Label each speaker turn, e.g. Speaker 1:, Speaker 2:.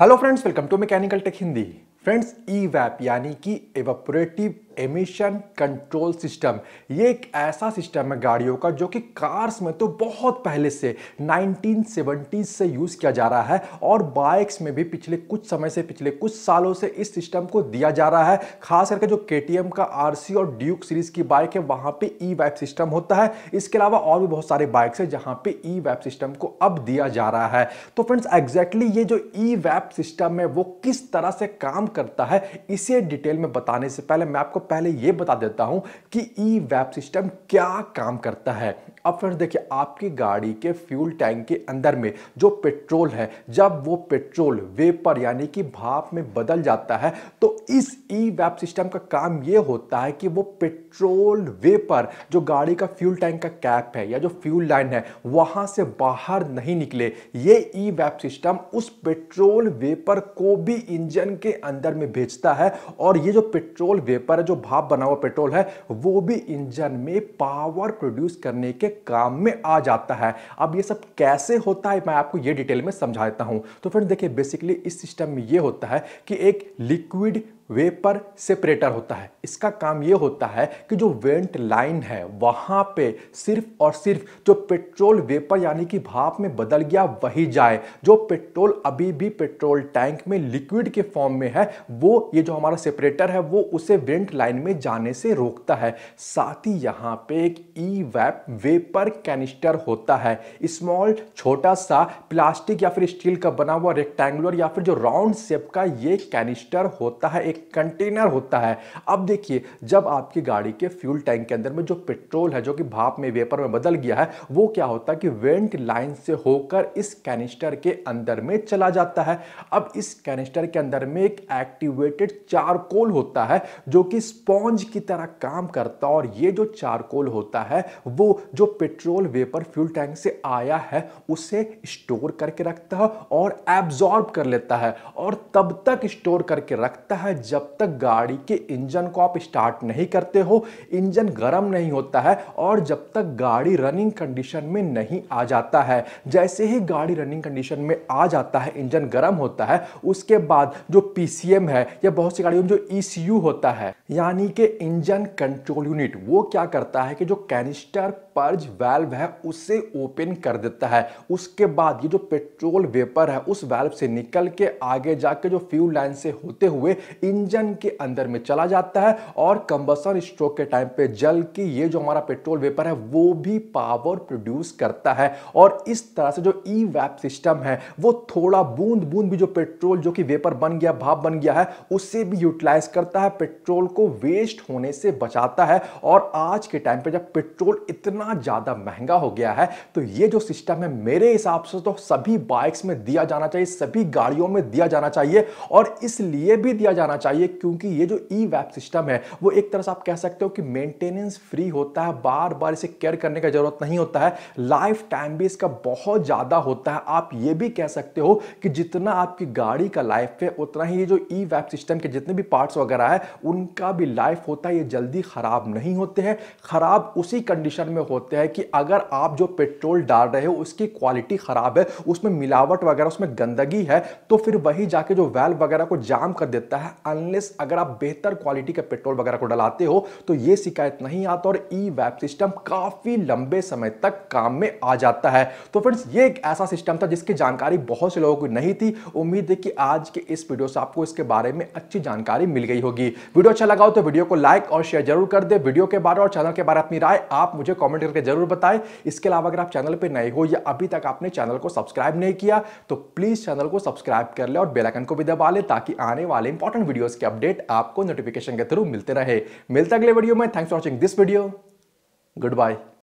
Speaker 1: hello friends welcome to mechanical tech Hindi friends E vap यानी कि एवोपरेटिव emission control system ये एक ऐसा सिस्टम है गाड़ियों का जो कि कार्स में तो बहुत पहले से 1970 से यूज़ किया जा रहा है और बाइक्स में भी पिछले कुछ समय से पिछले कुछ सालों से इस सिस्टम को दिया जा रहा है खास करके जो के का आर और ड्यूक सीरीज़ की बाइक है वहाँ पर ई वैप सिस्टम होता है इसके अलावा और भी बहुत सारे बाइक्स हैं जहाँ पे ई वैप सिस्टम को अब दिया जा रहा है तो फ्रेंड्स एग्जैक्टली exactly ये जो ई वैप सिस्टम है वो किस तरह से काम करता है इसे डिटेल में बताने से पहले मैं आपको पहले यह बता देता हूं कि ई वेब सिस्टम क्या काम करता है अब फ्रेंड्स देखिए आपकी गाड़ी के फ्यूल टैंक के अंदर में जो पेट्रोल है जब वो पेट्रोल वेपर यानी कि भाप में बदल जाता है तो इस ई वेब सिस्टम का काम ये होता है कि वो पेट्रोल वेपर जो गाड़ी का फ्यूल टैंक का कैप है या जो फ्यूल लाइन है वहां से बाहर नहीं निकले ये ई वेब सिस्टम उस पेट्रोल वेपर को भी इंजन के अंदर अंदर में भेजता है और ये जो पेट्रोल वेपर है जो भाप बना हुआ पेट्रोल है वो भी इंजन में पावर प्रोड्यूस करने के काम में आ जाता है अब ये सब कैसे होता है मैं आपको ये डिटेल में समझा देता हूँ तो फ्रेंड देखिए बेसिकली इस सिस्टम में ये होता है कि एक लिक्विड वेपर सेपरेटर होता है इसका काम ये होता है कि जो वेंट लाइन है वहाँ पे सिर्फ और सिर्फ जो पेट्रोल वेपर यानी कि भाप में बदल गया वही जाए जो पेट्रोल अभी भी पेट्रोल टैंक में लिक्विड के फॉर्म में है वो ये जो हमारा सेपरेटर है वो उसे वेंट लाइन में जाने से रोकता है साथ ही यहाँ पे एक ई वैप वेपर कैनिस्टर होता है स्मॉल छोटा सा प्लास्टिक या फिर स्टील का बना हुआ रेक्टेंगुलर या फिर जो राउंड शेप का ये कैनिस्टर होता है एक एक कंटेनर होता है अब देखिए जब आपकी गाड़ी के फ्यूल टैंक के अंदर में जो पेट्रोल है जो कि भाप में वेपर में बदल गया है वो क्या होता है कि वेंट लाइन से होकर इस कैनिस्टर के अंदर में चला जाता है अब इस कैनिस्टर के अंदर में एक एक्टिवेटेड चारकोल होता है जो कि स्पॉन्ज की तरह काम करता है और ये जो चारकोल होता है वो जो पेट्रोल वेपर फ्यूल टैंक से आया है उसे स्टोर करके रखता है और एब्जॉर्ब कर लेता है और तब तक स्टोर करके रखता है जब तक गाड़ी के इंजन को आप स्टार्ट नहीं करते हो इंजन गर्म नहीं होता है और जब तक गाड़ी रनिंग कंडीशन में नहीं आ जाता है जैसे ही गाड़ी रनिंग कंडीशन में आ जाता है इंजन गर्म होता है उसके बाद जो पी है या बहुत सी गाड़ियों में जो ई e होता है यानी कि इंजन कंट्रोल यूनिट वो क्या करता है कि जो कैनिस्टर स्पर्ज वेल्व है उसे ओपन कर देता है उसके बाद ये जो पेट्रोल वेपर है उस वेल्व से निकल के आगे जाके जो फ्यूल लाइन से होते हुए इंजन के अंदर में चला जाता है और कंबसन स्ट्रोक के टाइम पे जल की ये जो हमारा पेट्रोल वेपर है वो भी पावर प्रोड्यूस करता है और इस तरह से जो ई वैप सिस्टम है वो थोड़ा बूंद बूंद भी जो पेट्रोल जो कि वेपर बन गया भाप बन गया है उसे भी यूटिलाइज करता है पेट्रोल को वेस्ट होने से बचाता है और आज के टाइम पे जब पेट्रोल इतना इतना ज़्यादा महंगा हो गया है तो ये जो सिस्टम है मेरे हिसाब से तो सभी बाइक्स में दिया जाना चाहिए सभी गाड़ियों में दिया जाना चाहिए और इसलिए भी दिया जाना चाहिए क्योंकि ये जो ई वैप सिस्टम है वो एक तरह से आप कह सकते हो कि मेंटेनेंस फ्री होता है बार बार इसे केयर करने का जरूरत नहीं होता है लाइफ टाइम भी इसका बहुत ज़्यादा होता है आप ये भी कह सकते हो कि जितना आपकी गाड़ी का लाइफ है उतना ही ये जो ई वैप सिस्टम के जितने भी पार्ट्स वगैरह है उनका भी लाइफ होता है ये जल्दी ख़राब नहीं होते हैं ख़राब उसी कंडीशन में हो होते हैं कि अगर आप जो पेट्रोल डाल रहे हो उसकी क्वालिटी ख़राब है उसमें मिलावट वगैरह उसमें गंदगी है तो फिर वही जाके जो वैल वगैरह को जाम कर देता है अनलेस अगर आप बेहतर क्वालिटी का पेट्रोल वगैरह को डलाते हो तो ये शिकायत नहीं आता और ई वैप सिस्टम काफ़ी लंबे समय तक काम में आ जाता है तो फ्रेंड्स ये एक ऐसा सिस्टम था जिसकी जानकारी बहुत से लोगों को नहीं थी उम्मीद है कि आज के इस वीडियो से आपको इसके बारे में अच्छी जानकारी मिल गई होगी वीडियो अच्छा लगा हो तो वीडियो को लाइक और शेयर जरूर कर दे वीडियो के बारे और चैनल के बारे में अपनी राय आप मुझे कॉमेंट करके जरूर बताएं इसके अलावा अगर आप चैनल पर नए हो या अभी तक आपने चैनल को सब्सक्राइब नहीं किया तो प्लीज़ चैनल को सब्सक्राइब कर ले और बेलाइकन को भी दबा ले ताकि आने वाले इंपॉर्टेंट वीडियोज के अपडेट आपको नोटिफिकेशन के थ्रू मिलते रहे मिलते अगले वीडियो में thanks for watching this video good bye